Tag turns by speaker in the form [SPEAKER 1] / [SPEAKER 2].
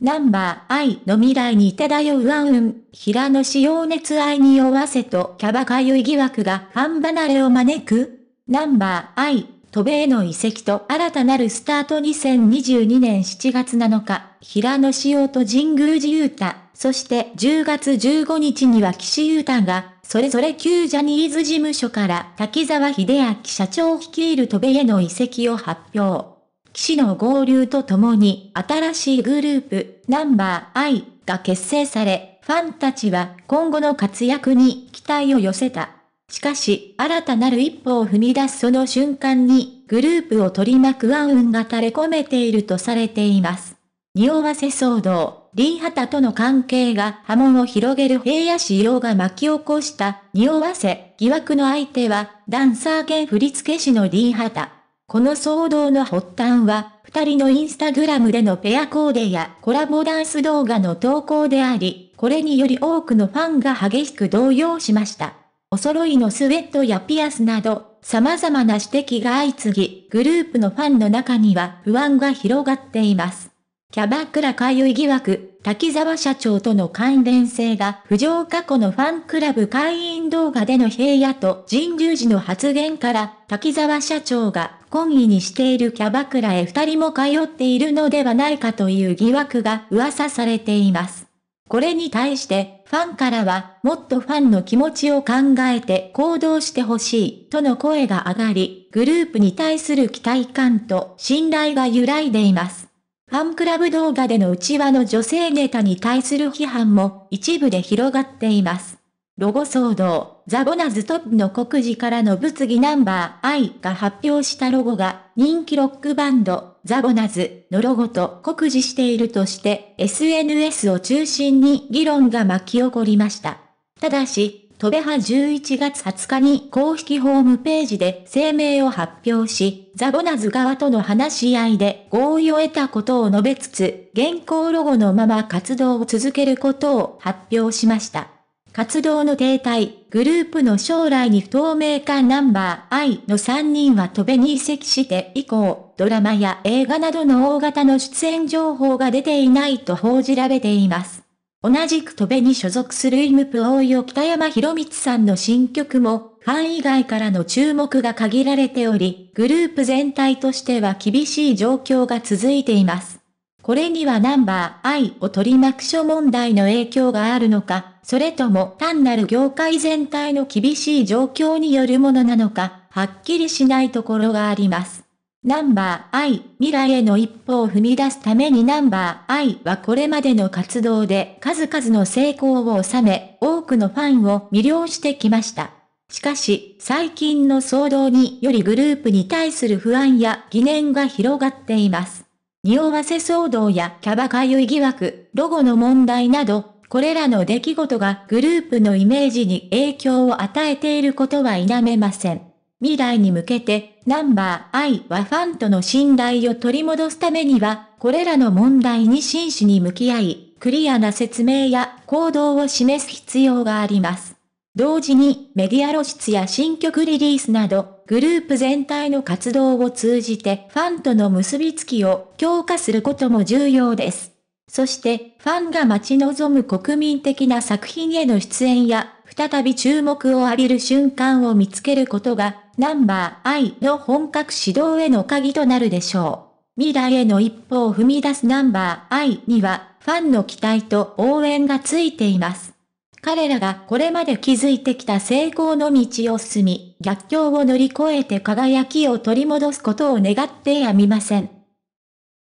[SPEAKER 1] ナンバー I の未来に漂うウン。平野紫耀熱愛に酔わせとキャバ通い疑惑が半離れを招くナンバー I 渡米の遺跡と新たなるスタート2022年7月7日、平野紫耀と神宮寺雄太、そして10月15日には岸優太が、それぞれ旧ジャニーズ事務所から滝沢秀明社長率いる戸米への遺跡を発表。死の合流とともに新しいグループ、ナンバー I が結成され、ファンたちは今後の活躍に期待を寄せた。しかし、新たなる一歩を踏み出すその瞬間に、グループを取り巻く暗雲が垂れ込めているとされています。匂わせ騒動、リーハタとの関係が波紋を広げる平野市用が巻き起こした匂わせ疑惑の相手は、ダンサー兼振付師のリーハタ。この騒動の発端は、二人のインスタグラムでのペアコーデやコラボダンス動画の投稿であり、これにより多くのファンが激しく動揺しました。お揃いのスウェットやピアスなど、様々な指摘が相次ぎ、グループのファンの中には不安が広がっています。キャバクラ通い疑惑、滝沢社長との関連性が浮上過去のファンクラブ会員動画での平野と神流児の発言から、滝沢社長が懇意にしているキャバクラへ二人も通っているのではないかという疑惑が噂されています。これに対して、ファンからは、もっとファンの気持ちを考えて行動してほしい、との声が上がり、グループに対する期待感と信頼が揺らいでいます。ファンクラブ動画での内輪の女性ネタに対する批判も一部で広がっています。ロゴ騒動、ザボナズトップの告示からの物議ナンバー I が発表したロゴが人気ロックバンド、ザボナズのロゴと告示しているとして SNS を中心に議論が巻き起こりました。ただし、戸部派11月20日に公式ホームページで声明を発表し、ザボナズ側との話し合いで合意を得たことを述べつつ、現行ロゴのまま活動を続けることを発表しました。活動の停滞、グループの将来に不透明感ナンバー I の3人は戸部に移籍して以降、ドラマや映画などの大型の出演情報が出ていないと報じられています。同じく戸部に所属するイムプオーヨ北山博光さんの新曲も、ファン以外からの注目が限られており、グループ全体としては厳しい状況が続いています。これにはナンバー I を取り巻く諸問題の影響があるのか、それとも単なる業界全体の厳しい状況によるものなのか、はっきりしないところがあります。ナンバー I、未来への一歩を踏み出すためにナンバー I はこれまでの活動で数々の成功を収め、多くのファンを魅了してきました。しかし、最近の騒動によりグループに対する不安や疑念が広がっています。匂わせ騒動やキャバ通い疑惑、ロゴの問題など、これらの出来事がグループのイメージに影響を与えていることは否めません。未来に向けて、ナンバーイはファンとの信頼を取り戻すためには、これらの問題に真摯に向き合い、クリアな説明や行動を示す必要があります。同時に、メディア露出や新曲リリースなど、グループ全体の活動を通じてファンとの結びつきを強化することも重要です。そして、ファンが待ち望む国民的な作品への出演や、再び注目を浴びる瞬間を見つけることがナンバー I の本格指導への鍵となるでしょう。未来への一歩を踏み出すナンバー I には、ファンの期待と応援がついています。彼らがこれまで築いてきた成功の道を進み、逆境を乗り越えて輝きを取り戻すことを願ってやみません。